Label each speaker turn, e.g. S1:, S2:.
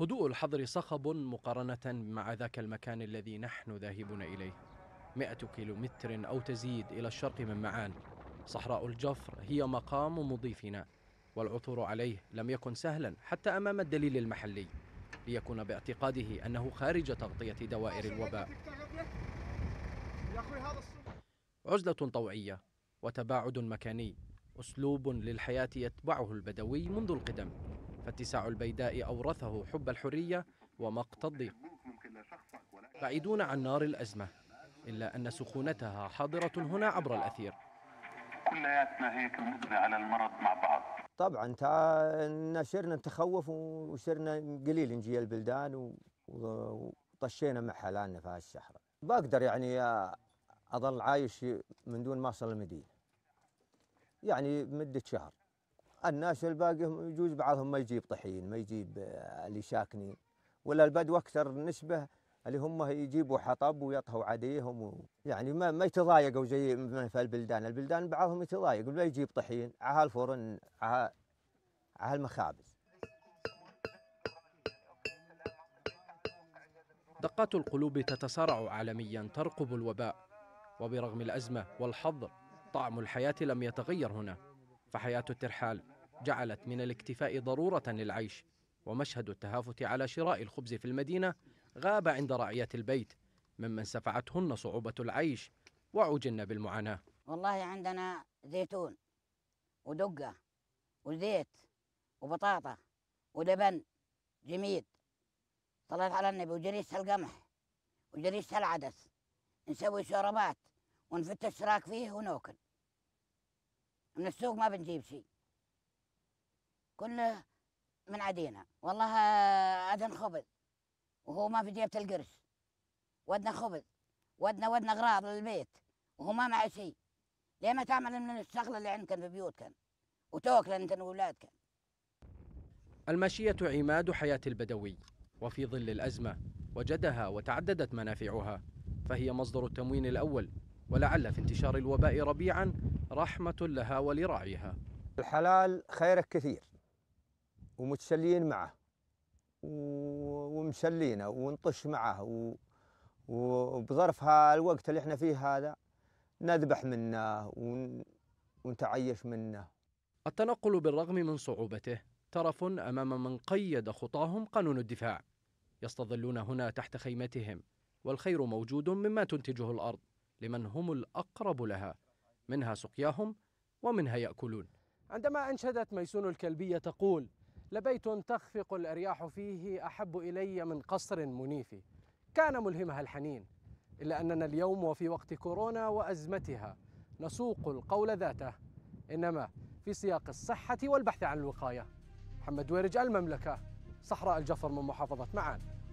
S1: هدوء الحظر صخب مقارنة مع ذاك المكان الذي نحن ذاهبون إليه مئة كيلومتر أو تزيد إلى الشرق من معان صحراء الجفر هي مقام مضيفنا والعثور عليه لم يكن سهلا حتى أمام الدليل المحلي ليكون باعتقاده أنه خارج تغطية دوائر الوباء عزلة طوعية وتباعد مكاني أسلوب للحياة يتبعه البدوي منذ القدم فاتساع البيداء أورثه حب الحرية ومقت الضيق بعيدون عن نار الأزمة إلا أن سخونتها حاضرة هنا عبر الأثير
S2: كلياتنا هيك بنقضي على المرض مع بعض
S1: طبعا تا
S2: صرنا نتخوف وصرنا قليل نجي البلدان وطشينا مع حالنا في هالشحرة بقدر يعني أظل عايش من دون ما أصل المدينة يعني مدة شهر الناس الباقي يجوز بعضهم ما يجيب طحين ما يجيب آه، اللي شاكني ولا البدو اكثر نسبه اللي هم يجيبوا حطب ويطهوا عليهم و... يعني ما ما يتضايقوا زي في البلدان، البلدان بعضهم يتضايق ما يجيب طحين على الفرن على على المخابز.
S1: دقات القلوب تتسارع عالميا ترقب الوباء وبرغم الازمه والحظر طعم الحياه لم يتغير هنا فحياة الترحال جعلت من الاكتفاء ضرورة للعيش ومشهد التهافت على شراء الخبز في المدينة غاب عند رعية البيت ممن سفعتهن صعوبة العيش وعجن بالمعاناة
S3: والله عندنا زيتون ودقة وزيت وبطاطا ولبن جميد صلاة على النبي وجريس القمح وجريس العدس نسوي شربات ونفتش الشراك فيه وناكل من السوق ما بنجيب شيء كله من عدينا والله أدن خبز وهو ما في جيبة القرش ودنا خبز ودنا ودنا أغراض للبيت وهو ما معه شيء ليه ما تعمل من الشغلة اللي عندكم في بيوتكم وتوكل أنت وأولادكم
S1: المشية عماد حياة البدوي وفي ظل الأزمة وجدها وتعددت منافعها فهي مصدر التموين الأول ولعل في انتشار الوباء ربيعا رحمة لها ولراعيها
S2: الحلال خيرك كثير ومتشليين معه ومسلينا ونطش معه وبظرف الوقت اللي احنا فيه هذا نذبح منه
S1: ونتعيش منه التنقل بالرغم من صعوبته ترف أمام من قيد خطاهم قانون الدفاع يستظلون هنا تحت خيمتهم والخير موجود مما تنتجه الأرض لمن هم الأقرب لها منها سقياهم ومنها يأكلون عندما أنشدت ميسون الكلبية تقول لبيت تخفق الأرياح فيه أحب إلي من قصر منيف كان ملهمها الحنين إلا أننا اليوم وفي وقت كورونا وأزمتها نسوق القول ذاته إنما في سياق الصحة والبحث عن الوقاية محمد ويرج المملكة صحراء الجفر من محافظة معان